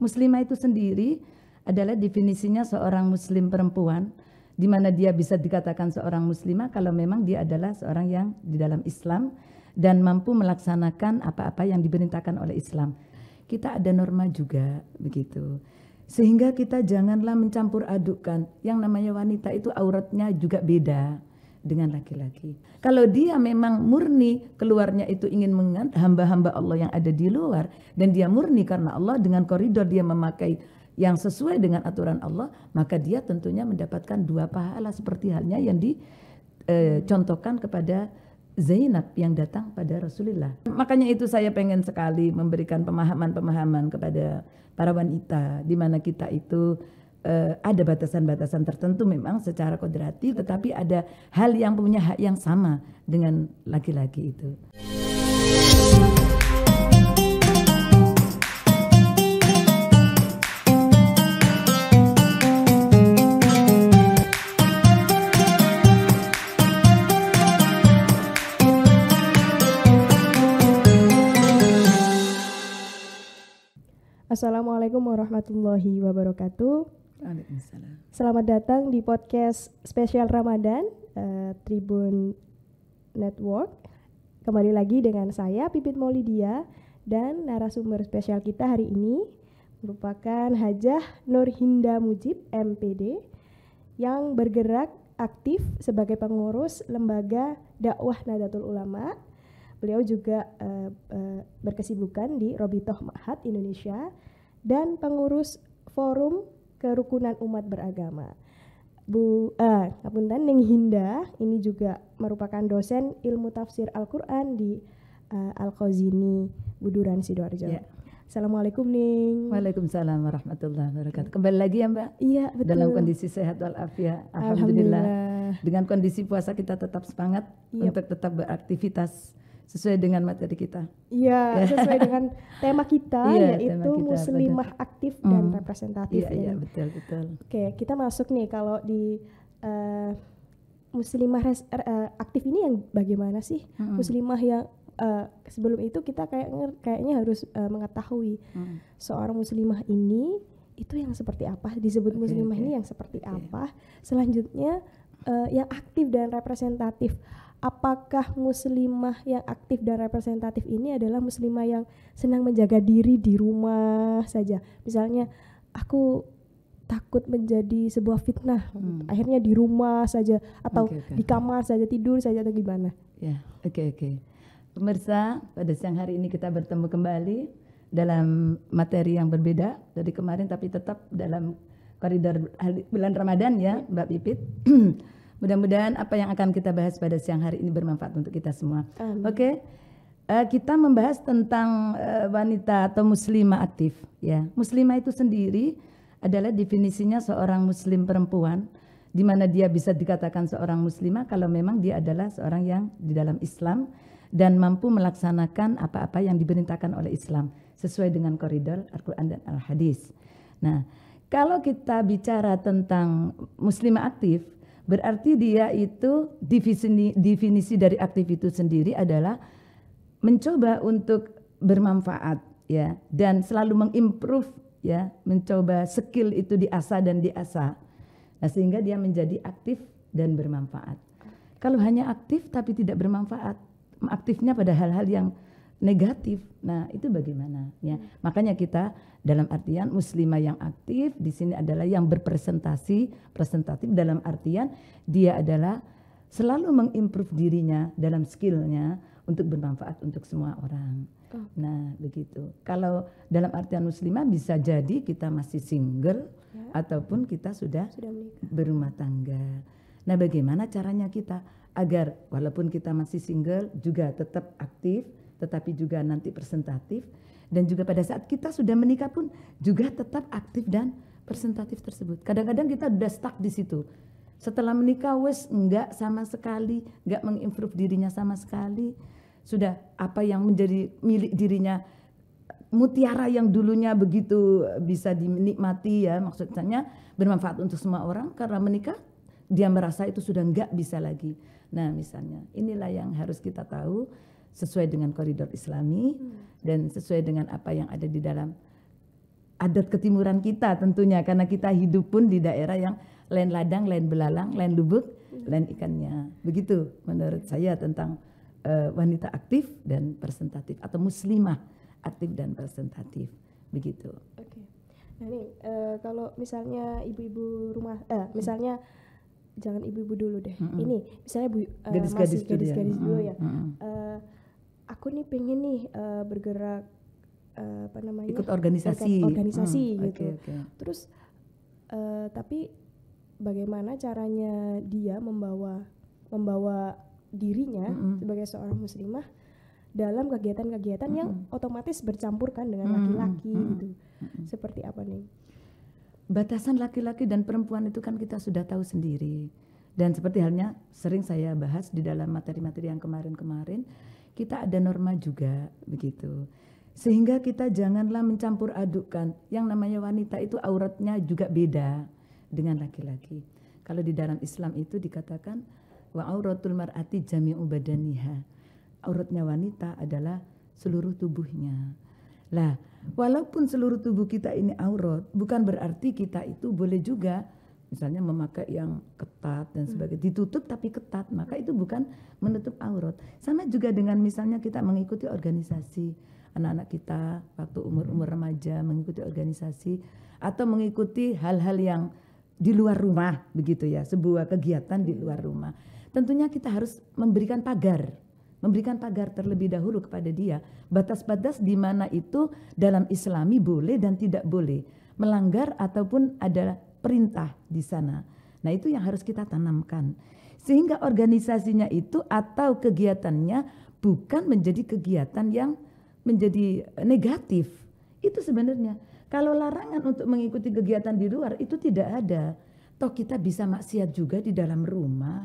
Muslimah itu sendiri adalah definisinya seorang muslim perempuan di mana dia bisa dikatakan seorang muslimah kalau memang dia adalah seorang yang di dalam Islam dan mampu melaksanakan apa-apa yang diperintahkan oleh Islam. Kita ada norma juga begitu. Sehingga kita janganlah mencampur adukkan yang namanya wanita itu auratnya juga beda dengan laki-laki. Kalau dia memang murni keluarnya itu ingin mengant hamba-hamba Allah yang ada di luar dan dia murni karena Allah dengan koridor dia memakai yang sesuai dengan aturan Allah, maka dia tentunya mendapatkan dua pahala seperti halnya yang dicontohkan eh, kepada Zainab yang datang pada Rasulullah. Makanya itu saya pengen sekali memberikan pemahaman-pemahaman kepada para wanita di mana kita itu uh, ada batasan-batasan tertentu memang secara kodrati, tetapi ada hal yang punya hak yang sama dengan laki-laki itu. Assalamualaikum warahmatullahi wabarakatuh. Selamat datang di podcast spesial Ramadan uh, Tribun Network. Kembali lagi dengan saya Pipit Maulidia dan narasumber spesial kita hari ini merupakan Hajah Nurhinda Mujib MPD yang bergerak aktif sebagai pengurus lembaga dakwah Nadatul Ulama. Beliau juga uh, uh, berkesibukan di Robitoh Mahat Indonesia dan pengurus Forum kerukunan umat beragama. Bu eh, Kapuntan Neng Hinda ini juga merupakan dosen ilmu tafsir Al-Qur'an di uh, eh, al Khazini Buduran Sidoarjo. Yeah. Assalamualaikum Ning. Waalaikumsalam warahmatullahi wabarakatuh. Kembali lagi ya Mbak. Iya betul. Dalam kondisi sehat walafiat. Alhamdulillah. Alhamdulillah. Dengan kondisi puasa kita tetap semangat yep. Iya. untuk tetap beraktivitas sesuai dengan materi kita. Iya, ya. sesuai dengan tema kita ya, yaitu kita, muslimah betul. aktif hmm. dan representatif. Iya, iya betul, betul. Oke, kita masuk nih kalau di uh, muslimah res, uh, aktif ini yang bagaimana sih? Hmm. Muslimah yang uh, sebelum itu kita kayak kayaknya harus uh, mengetahui hmm. seorang muslimah ini itu yang seperti apa disebut okay, muslimah okay. ini yang seperti okay. apa selanjutnya uh, yang aktif dan representatif apakah muslimah yang aktif dan representatif ini adalah muslimah yang senang menjaga diri di rumah saja. Misalnya aku takut menjadi sebuah fitnah, hmm. akhirnya di rumah saja atau okay, okay. di kamar saja tidur saja atau gimana? Ya, yeah. oke okay, oke. Okay. Pemirsa, pada siang hari ini kita bertemu kembali dalam materi yang berbeda dari kemarin tapi tetap dalam koridor bulan Ramadan ya, ya. Mbak Pipit. Mudah-mudahan apa yang akan kita bahas pada siang hari ini bermanfaat untuk kita semua. Oke. Okay? Uh, eh, kita membahas tentang uh, wanita atau muslimah aktif ya. Muslimah itu sendiri adalah definisinya seorang muslim perempuan di mana dia bisa dikatakan seorang muslimah kalau memang dia adalah seorang yang di dalam Islam dan mampu melaksanakan apa-apa yang diperintahkan oleh Islam sesuai dengan koridor Al-Qur'an dan Al-Hadis. Nah, kalau kita bicara tentang muslimah aktif, Berarti dia itu definisi, definisi dari aktif itu sendiri adalah mencoba untuk bermanfaat ya dan selalu mengimprove ya mencoba skill itu diasah dan diasah nah, sehingga dia menjadi aktif dan bermanfaat kalau hanya aktif tapi tidak bermanfaat aktifnya pada hal-hal yang negatif. Nah, itu bagaimana ya? Hmm. Makanya kita dalam artian muslimah yang aktif di sini adalah yang berpresentasi, presentatif dalam artian dia adalah selalu mengimprove dirinya dalam skillnya untuk bermanfaat untuk semua orang. Oh. Nah, begitu. Kalau dalam artian muslimah bisa jadi kita masih single ya. ataupun kita sudah, sudah berumah tangga. Nah, bagaimana caranya kita agar walaupun kita masih single juga tetap aktif tetapi juga nanti presentatif dan juga pada saat kita sudah menikah pun juga tetap aktif dan presentatif tersebut. Kadang-kadang kita sudah stuck di situ. Setelah menikah wes enggak sama sekali, enggak mengimprove dirinya sama sekali. Sudah apa yang menjadi milik dirinya mutiara yang dulunya begitu bisa dinikmati ya maksudnya bermanfaat untuk semua orang karena menikah dia merasa itu sudah enggak bisa lagi. Nah, misalnya inilah yang harus kita tahu sesuai dengan koridor Islami hmm. dan sesuai dengan apa yang ada di dalam adat ketimuran kita tentunya karena kita hidup pun di daerah yang lain ladang, lain belalang, lain lubuk, hmm. lain ikannya. Begitu menurut saya tentang uh, wanita aktif dan presentatif atau muslimah aktif dan presentatif. Begitu. Oke. Okay. Nah, ini uh, kalau misalnya ibu-ibu rumah eh hmm. misalnya jangan ibu-ibu dulu deh. -hmm. Ini misalnya bu, uh, eh, gadis -gadis masih ya. gadis-gadis dulu hmm. ya. -hmm. uh, aku nih pengen nih uh, bergerak uh, apa namanya ikut organisasi organisasi hmm, gitu okay, okay. terus uh, tapi bagaimana caranya dia membawa membawa dirinya mm -hmm. sebagai seorang muslimah dalam kegiatan-kegiatan mm -hmm. yang otomatis bercampurkan dengan laki-laki mm -hmm. gitu mm -hmm. seperti apa nih batasan laki-laki dan perempuan itu kan kita sudah tahu sendiri dan seperti halnya sering saya bahas di dalam materi-materi yang kemarin-kemarin kita ada norma juga begitu. Sehingga kita janganlah mencampur adukkan yang namanya wanita itu auratnya juga beda dengan laki-laki. Kalau di dalam Islam itu dikatakan wa auratul mar'ati jami'u badaniha. Auratnya wanita adalah seluruh tubuhnya. Lah, walaupun seluruh tubuh kita ini aurat, bukan berarti kita itu boleh juga misalnya memakai yang ketat dan hmm. sebagainya ditutup tapi ketat maka itu bukan menutup aurat sama juga dengan misalnya kita mengikuti organisasi anak-anak kita waktu umur-umur hmm. remaja mengikuti organisasi atau mengikuti hal-hal yang di luar rumah begitu ya sebuah kegiatan di luar hmm. rumah tentunya kita harus memberikan pagar memberikan pagar terlebih dahulu kepada dia batas-batas di mana itu dalam islami boleh dan tidak boleh melanggar ataupun ada perintah di sana. Nah, itu yang harus kita tanamkan. Sehingga organisasinya itu atau kegiatannya bukan menjadi kegiatan yang menjadi eh, negatif. Itu sebenarnya. Kalau larangan untuk mengikuti kegiatan di luar itu tidak ada. Toh kita bisa maksiat juga di dalam rumah.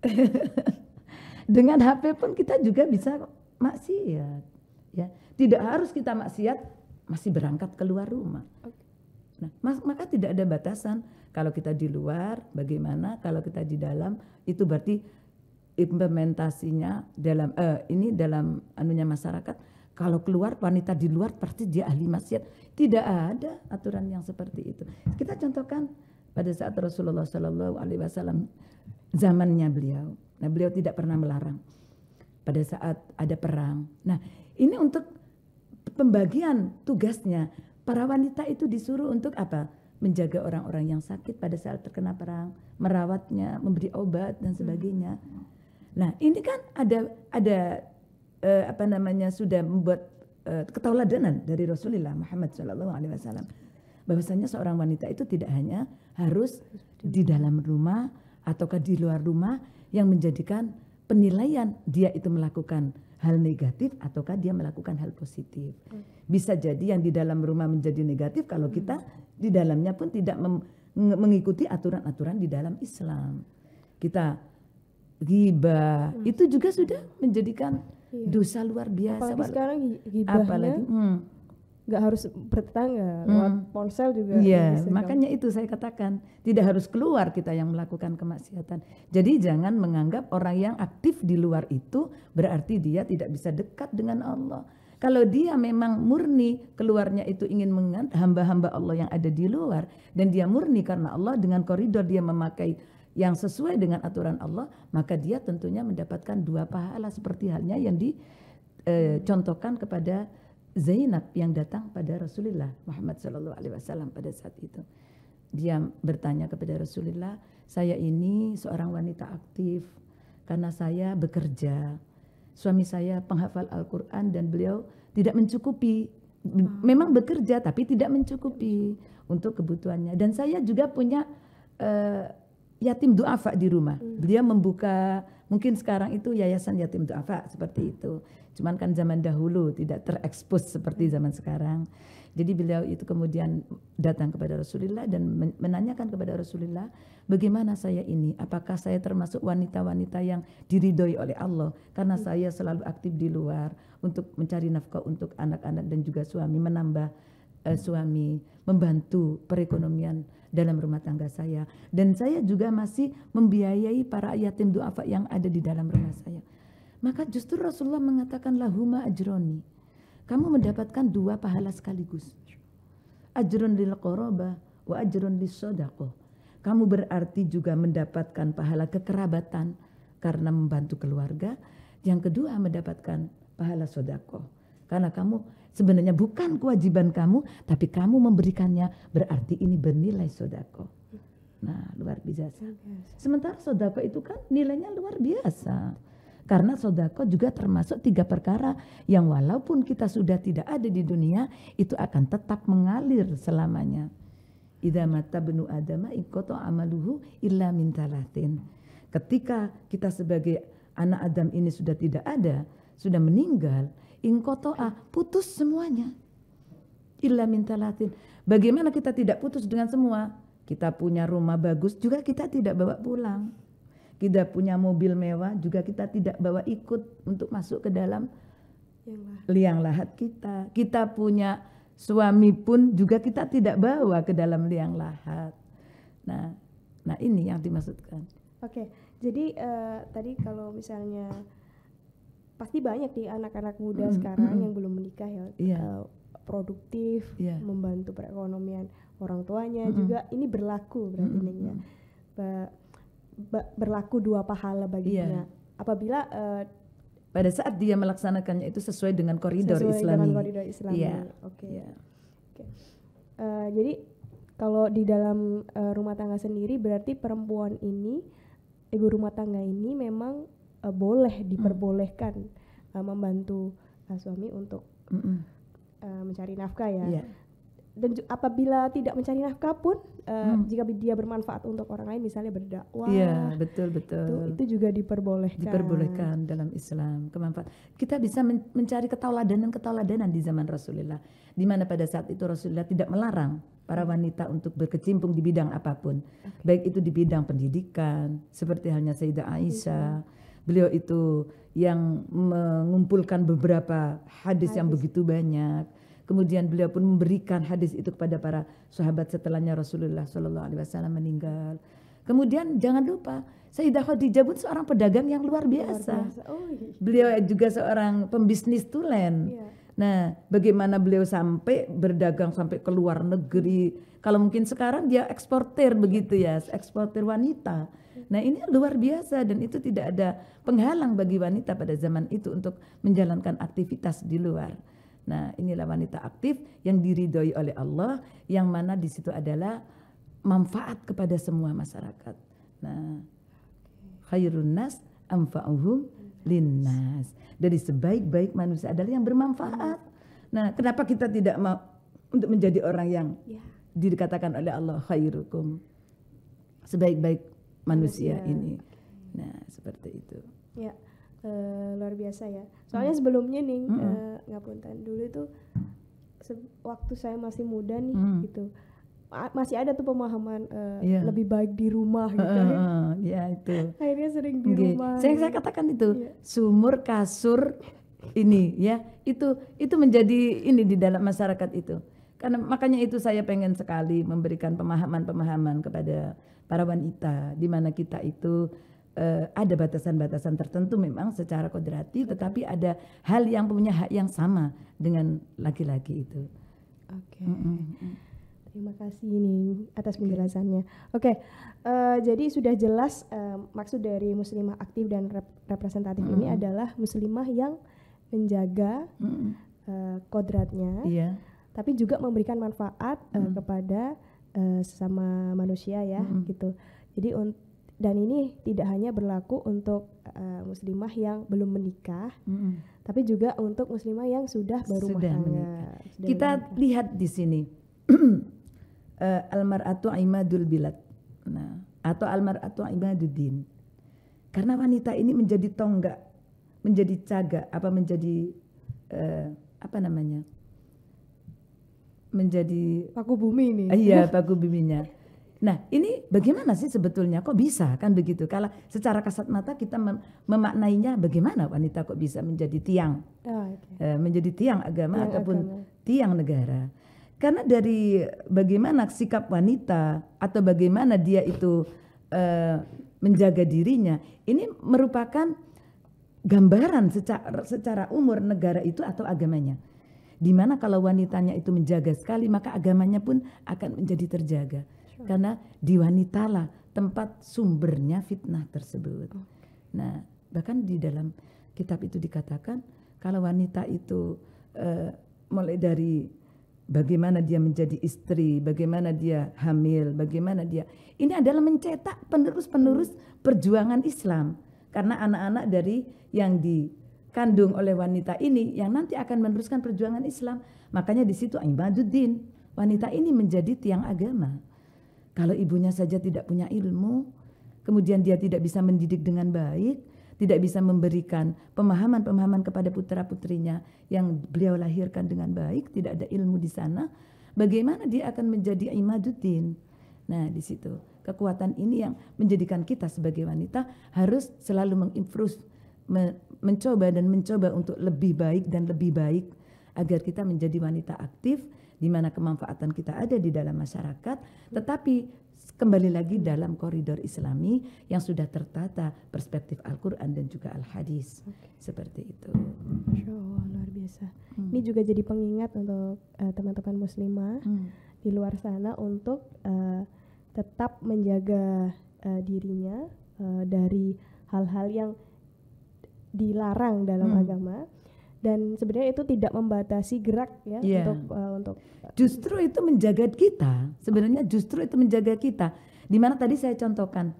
Dengan HP pun kita juga bisa maksiat. Ya, tidak harus kita maksiat masih berangkat keluar rumah. Okay. Nah, maka tidak ada batasan kalau kita di luar bagaimana, kalau kita di dalam itu berarti implementasinya dalam eh, ini dalam anunya masyarakat. Kalau keluar wanita di luar pasti dia ahli maksiat. Tidak ada aturan yang seperti itu. Kita contohkan pada saat Rasulullah Shallallahu Alaihi Wasallam zamannya beliau. Nah, beliau tidak pernah melarang pada saat ada perang. Nah, ini untuk pembagian tugasnya Para wanita itu disuruh untuk apa? Menjaga orang-orang yang sakit pada saat terkena perang, merawatnya, memberi obat dan hmm. sebagainya. Nah, ini kan ada ada uh, apa namanya sudah membuat uh, eh, ketauladanan dari Rasulullah Muhammad Shallallahu Alaihi Wasallam bahwasanya seorang wanita itu tidak hanya harus di dalam rumah ataukah di luar rumah yang menjadikan penilaian dia itu melakukan hal negatif ataukah dia melakukan hal positif. Hmm. Bisa jadi yang di dalam rumah menjadi negatif kalau kita hmm. di dalamnya pun tidak mengikuti aturan-aturan di dalam Islam. Kita riba hmm. itu juga sudah menjadikan iya. dosa luar biasa. Apalagi sekarang ghibahnya. apalagi hmm nggak harus bertetangga hmm. lewat ponsel juga iya makanya itu saya katakan tidak harus keluar kita yang melakukan kemaksiatan jadi jangan menganggap orang yang aktif di luar itu berarti dia tidak bisa dekat dengan Allah kalau dia memang murni keluarnya itu ingin mengant hamba-hamba Allah yang ada di luar dan dia murni karena Allah dengan koridor dia memakai yang sesuai dengan aturan Allah maka dia tentunya mendapatkan dua pahala seperti halnya yang dicontohkan eh, kepada Zainab yang datang pada Rasulullah Muhammad Shallallahu Alaihi Wasallam pada saat itu. Dia bertanya kepada Rasulullah, saya ini seorang wanita aktif karena saya bekerja. Suami saya penghafal Al-Quran dan beliau tidak mencukupi. Ah. Memang bekerja tapi tidak mencukupi untuk kebutuhannya. Dan saya juga punya uh, yatim duafa di rumah. Hmm. Beliau membuka Mungkin sekarang itu yayasan yatim duafa seperti itu. Cuman kan zaman dahulu tidak terekspos seperti zaman sekarang. Jadi beliau itu kemudian datang kepada Rasulullah dan menanyakan kepada Rasulullah, bagaimana saya ini? Apakah saya termasuk wanita-wanita yang diridhoi oleh Allah? Karena hmm. saya selalu aktif di luar untuk mencari nafkah untuk anak-anak dan juga suami, menambah uh, suami, membantu perekonomian dalam rumah tangga saya. Dan saya juga masih membiayai para yatim duafa yang ada di dalam rumah saya. Maka justru Rasulullah mengatakan lahuma ajroni. Kamu mendapatkan dua pahala sekaligus. ajron lil qoroba wa ajron lil sodako Kamu berarti juga mendapatkan pahala kekerabatan karena membantu keluarga. Yang kedua mendapatkan pahala sodako Karena kamu Sebenarnya bukan kewajiban kamu, tapi kamu memberikannya berarti ini bernilai sodako. Nah, luar biasa. Sementara sodako itu kan nilainya luar biasa. Karena sodako juga termasuk tiga perkara yang walaupun kita sudah tidak ada di dunia, itu akan tetap mengalir selamanya. Idza mata benu adama ikoto amaluhu illa mintalatin. Ketika kita sebagai anak Adam ini sudah tidak ada, sudah meninggal, Ingkotoa, putus semuanya. Illa minta latin. Bagaimana kita tidak putus dengan semua? Kita punya rumah bagus juga kita tidak bawa pulang. Kita punya mobil mewah juga kita tidak bawa ikut untuk masuk ke dalam liang lahat kita. Kita punya suami pun juga kita tidak bawa ke dalam liang lahat. Nah, nah ini yang dimaksudkan. Oke, jadi uh, tadi kalau misalnya pasti banyak nih anak-anak muda mm, sekarang yang belum menikah ya yeah. Iya. uh, produktif yeah. membantu perekonomian orang tuanya mm, juga ini berlaku berarti mm, ya ba, berlaku dua pahala baginya yeah. apabila uh, pada saat dia melaksanakannya itu sesuai dengan koridor sesuai Islami. dengan koridor Islami. Yeah. Oke. Iya. Okay. Yeah. Uh, jadi kalau di dalam uh, rumah tangga sendiri berarti perempuan ini ibu rumah tangga ini memang uh, boleh hmm. diperbolehkan uh, membantu uh, suami untuk Uh, mencari nafkah ya. Yeah. Dan apabila tidak mencari nafkah pun, uh, hmm. jika dia bermanfaat untuk orang lain, misalnya berdakwah, yeah, betul betul, itu, itu juga diperbolehkan. Diperbolehkan dalam Islam kemanfaat. Kita bisa men mencari ketauladanan ketauladanan di zaman Rasulullah, di mana pada saat itu Rasulullah tidak melarang para hmm. wanita untuk berkecimpung di bidang apapun, baik itu di bidang pendidikan, seperti halnya Sayyidah iya. Aisyah, beliau itu yang mengumpulkan beberapa hadis, hadis. yang begitu banyak. Kemudian beliau pun memberikan hadis itu kepada para sahabat setelahnya Rasulullah Shallallahu Alaihi Wasallam meninggal. Kemudian jangan lupa Sayyidah Khadijah pun seorang pedagang yang luar biasa. Luar biasa. Oh, iya. Beliau juga seorang pembisnis tulen. Yeah. Nah, bagaimana beliau sampai berdagang sampai ke luar negeri? Kalau mungkin sekarang dia eksportir begitu ya, eksportir wanita. Nah, ini luar biasa dan itu tidak ada penghalang bagi wanita pada zaman itu untuk menjalankan aktivitas di luar. Nah, inilah wanita aktif yang diridhoi oleh Allah yang mana di situ adalah manfaat kepada semua masyarakat. Nah, khairun nas anfa'uhum linnas. Dari sebaik-baik manusia adalah yang bermanfaat. Nah, kenapa kita tidak mau untuk menjadi orang yang ya. dikatakan oleh Allah khairukum sebaik-baik manusia manusia ini. Nah, seperti itu. Ya. Uh, luar biasa ya. Soalnya hmm. sebelumnya nih, hmm. uh, eh, ngapunten dulu itu waktu saya masih muda nih hmm. gitu masih ada tuh pemahaman uh, eh, yeah. lebih baik di rumah gitu. Uh, uh, uh ya iya, itu. Akhirnya sering di okay. rumah. Saya, saya katakan itu yeah. sumur kasur ini ya itu itu menjadi ini di dalam masyarakat itu. Karena makanya itu saya pengen sekali memberikan pemahaman-pemahaman kepada para wanita di mana kita itu uh, ada batasan-batasan tertentu memang secara kodrati okay. tetapi ada hal yang punya hak yang sama dengan laki-laki itu. Oke. Okay. Mm -mm. Terima kasih nih atas penjelasannya. Oke, okay. uh, eh, jadi sudah jelas uh, maksud dari muslimah aktif dan rep representatif mm -hmm. ini adalah muslimah yang menjaga mm -hmm. uh, kodratnya, yeah. tapi juga memberikan manfaat mm -hmm. kepada uh, sesama manusia ya, mm -hmm. gitu. Jadi dan ini tidak hanya berlaku untuk uh, muslimah yang belum menikah, mm -hmm. tapi juga untuk muslimah yang sudah baru sudah menikah. Kita lihat di sini. uh, almar'atu imadul bilad. Nah, atau almar'atu imaduddin. Karena wanita ini menjadi tonggak, menjadi caga, apa menjadi uh, apa namanya? Menjadi paku bumi ini. Eh, iya, paku buminya. Nah, ini bagaimana sih sebetulnya? Kok bisa kan begitu? Kalau secara kasat mata kita mem memaknainya bagaimana wanita kok bisa menjadi tiang, oh, ah, okay. uh, menjadi tiang agama ya, ataupun agama. tiang negara. Karena dari bagaimana sikap wanita atau bagaimana dia itu uh, menjaga dirinya, ini merupakan gambaran secara, secara umur negara itu atau agamanya. Dimana kalau wanitanya itu menjaga sekali, maka agamanya pun akan menjadi terjaga. Sure. Karena di wanitalah tempat sumbernya fitnah tersebut. Okay. Hmm. Nah, bahkan di dalam kitab itu dikatakan kalau wanita itu uh, mulai dari bagaimana dia menjadi istri, bagaimana dia hamil, bagaimana dia. Ini adalah mencetak penerus-penerus perjuangan Islam. Karena anak-anak dari yang dikandung oleh wanita ini yang nanti akan meneruskan perjuangan Islam. Makanya di situ Imaduddin, wanita ini menjadi tiang agama. Kalau ibunya saja tidak punya ilmu, kemudian dia tidak bisa mendidik dengan baik, tidak bisa memberikan pemahaman-pemahaman kepada putra-putrinya yang beliau lahirkan dengan baik, tidak ada ilmu di sana, bagaimana dia akan menjadi imaduddin? Nah, di situ kekuatan ini yang menjadikan kita sebagai wanita harus selalu mengimprove mencoba dan mencoba untuk lebih baik dan lebih baik agar kita menjadi wanita aktif di mana kemanfaatan kita ada di dalam masyarakat, tetapi kembali lagi dalam koridor islami yang sudah tertata perspektif Al-Quran dan juga Al-Hadis okay. seperti itu. Masya Allah, luar biasa. Hmm. Ini juga jadi pengingat untuk eh, teman-teman uh, muslimah hmm. di luar sana untuk uh, tetap menjaga uh, dirinya uh, dari hal-hal yang dilarang dalam hmm. agama dan sebenarnya itu tidak membatasi gerak ya yeah. untuk uh, untuk justru itu menjaga kita sebenarnya justru itu menjaga kita dimana tadi saya contohkan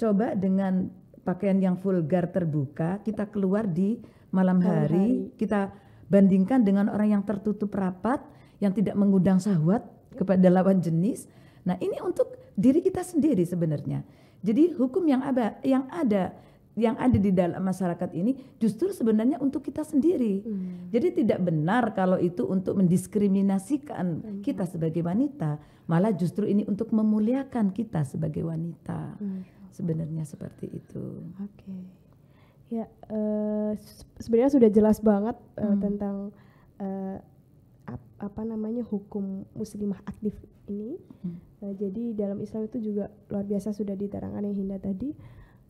coba dengan pakaian yang vulgar terbuka kita keluar di malam, hari, hari kita bandingkan dengan orang yang tertutup rapat yang tidak mengundang sahwat kepada lawan jenis nah ini untuk diri kita sendiri sebenarnya jadi hukum yang ada yang ada yang ada di dalam masyarakat ini justru sebenarnya untuk kita sendiri. Hmm. Jadi tidak benar kalau itu untuk mendiskriminasikan hmm. kita sebagai wanita, malah justru ini untuk memuliakan kita sebagai wanita. Hmm. Sebenarnya seperti itu. Oke. Okay. Ya, uh, sebenarnya sudah jelas banget uh, hmm. tentang uh, ap apa namanya hukum muslimah aktif ini. Hmm. jadi dalam Islam itu juga luar biasa sudah diterangkan yang Hinda tadi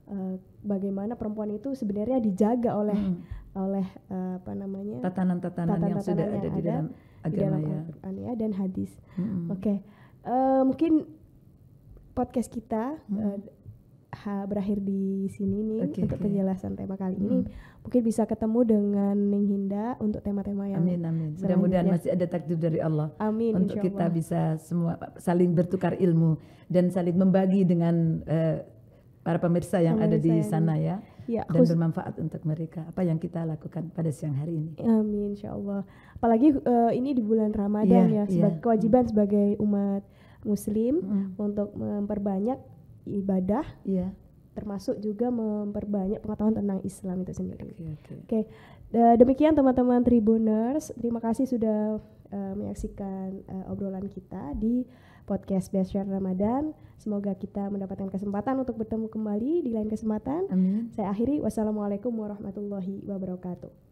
Eh, bagaimana perempuan itu sebenarnya dijaga oleh hmm. oleh uh, apa namanya tatanan-tatanan yang, yang sudah ada, ada di dalam agama ya dan hadis. Hmm. Oke, okay. uh, eh, mungkin podcast kita hmm. uh, ha, berakhir di sini nih okay, untuk okay. penjelasan tema kali hmm. ini. Mm. Mungkin bisa ketemu dengan Ning Hinda untuk tema-tema yang Amin amin. Mudah-mudahan masih ada takdir dari Allah amin, untuk kita bisa semua saling bertukar ilmu dan saling membagi dengan uh, para pemirsa yang pemirsa ada di yang sana ya. Ya, dan bermanfaat untuk mereka apa yang kita lakukan pada siang hari ini. Amin, insya Allah. Apalagi uh, ini di bulan Ramadan yeah, ya, iya. sebagai yeah. kewajiban mm. sebagai umat Muslim mm. untuk memperbanyak ibadah, yeah. termasuk juga memperbanyak pengetahuan tentang Islam itu sendiri. Oke, okay, okay. okay. demikian teman-teman Tribuners, terima kasih sudah uh, menyaksikan uh, obrolan kita di podcast Best Friend Ramadan. Semoga kita mendapatkan kesempatan untuk bertemu kembali di lain kesempatan. Amin. Saya akhiri. Wassalamualaikum warahmatullahi wabarakatuh.